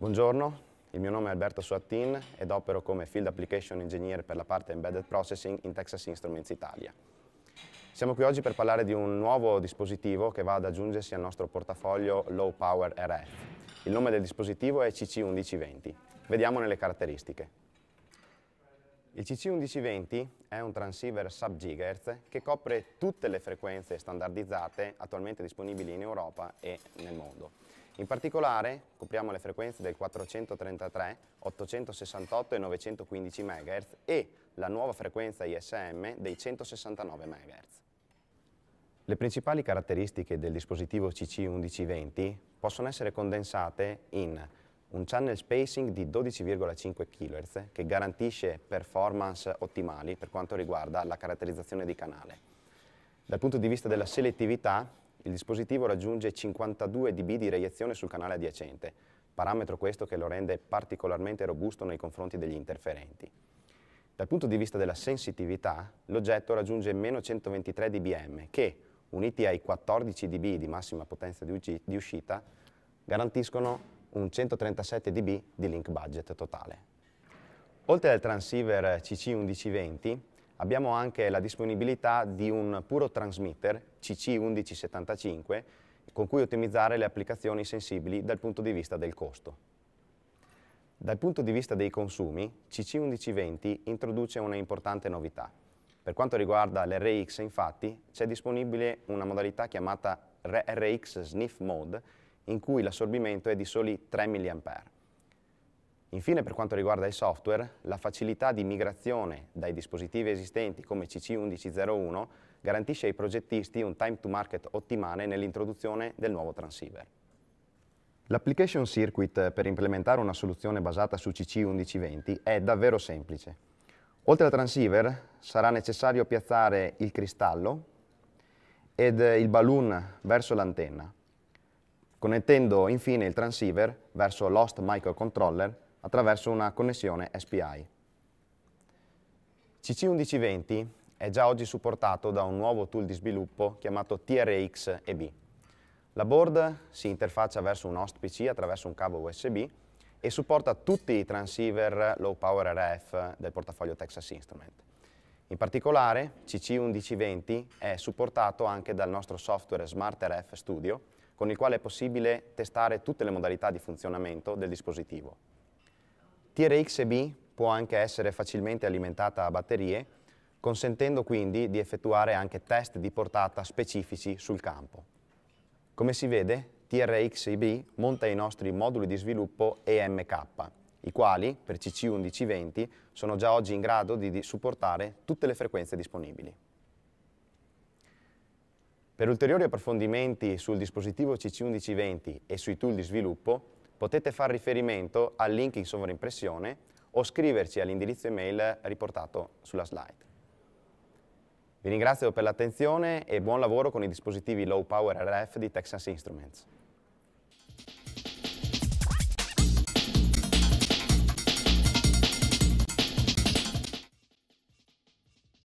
Buongiorno, il mio nome è Alberto Suattin ed opero come Field Application Engineer per la parte Embedded Processing in Texas Instruments Italia. Siamo qui oggi per parlare di un nuovo dispositivo che va ad aggiungersi al nostro portafoglio Low Power RF. Il nome del dispositivo è CC1120. Vediamone le caratteristiche. Il CC1120 è un transceiver sub-gigahertz che copre tutte le frequenze standardizzate attualmente disponibili in Europa e nel mondo. In particolare copriamo le frequenze del 433, 868 e 915 MHz e la nuova frequenza ISM dei 169 MHz. Le principali caratteristiche del dispositivo CC1120 possono essere condensate in un channel spacing di 12,5 kHz che garantisce performance ottimali per quanto riguarda la caratterizzazione di canale. Dal punto di vista della selettività, il dispositivo raggiunge 52 dB di reiezione sul canale adiacente, parametro questo che lo rende particolarmente robusto nei confronti degli interferenti. Dal punto di vista della sensitività, l'oggetto raggiunge meno 123 dBm che, uniti ai 14 dB di massima potenza di uscita, garantiscono un 137 dB di link budget totale. Oltre al transceiver CC1120 abbiamo anche la disponibilità di un puro transmitter CC1175 con cui ottimizzare le applicazioni sensibili dal punto di vista del costo. Dal punto di vista dei consumi, CC1120 introduce una importante novità. Per quanto riguarda l'RX, infatti, c'è disponibile una modalità chiamata RX Sniff Mode, in cui l'assorbimento è di soli 3 mA. Infine, per quanto riguarda il software, la facilità di migrazione dai dispositivi esistenti come CC1101 garantisce ai progettisti un time to market ottimale nell'introduzione del nuovo transceiver. L'application circuit per implementare una soluzione basata su CC1120 è davvero semplice. Oltre al transceiver sarà necessario piazzare il cristallo ed il balloon verso l'antenna, connettendo infine il transceiver verso l'host microcontroller attraverso una connessione SPI. CC1120 è già oggi supportato da un nuovo tool di sviluppo chiamato TRX EB. La board si interfaccia verso un host PC attraverso un cavo USB e supporta tutti i transceiver low power RF del portafoglio Texas Instrument. In particolare CC1120 è supportato anche dal nostro software SmartRF Studio, con il quale è possibile testare tutte le modalità di funzionamento del dispositivo. TRX-B può anche essere facilmente alimentata a batterie, consentendo quindi di effettuare anche test di portata specifici sul campo. Come si vede, trx eb monta i nostri moduli di sviluppo EMK, i quali per CC1120 sono già oggi in grado di supportare tutte le frequenze disponibili. Per ulteriori approfondimenti sul dispositivo CC1120 e sui tool di sviluppo potete fare riferimento al link in sovraimpressione o scriverci all'indirizzo email riportato sulla slide. Vi ringrazio per l'attenzione e buon lavoro con i dispositivi Low Power RF di Texas Instruments.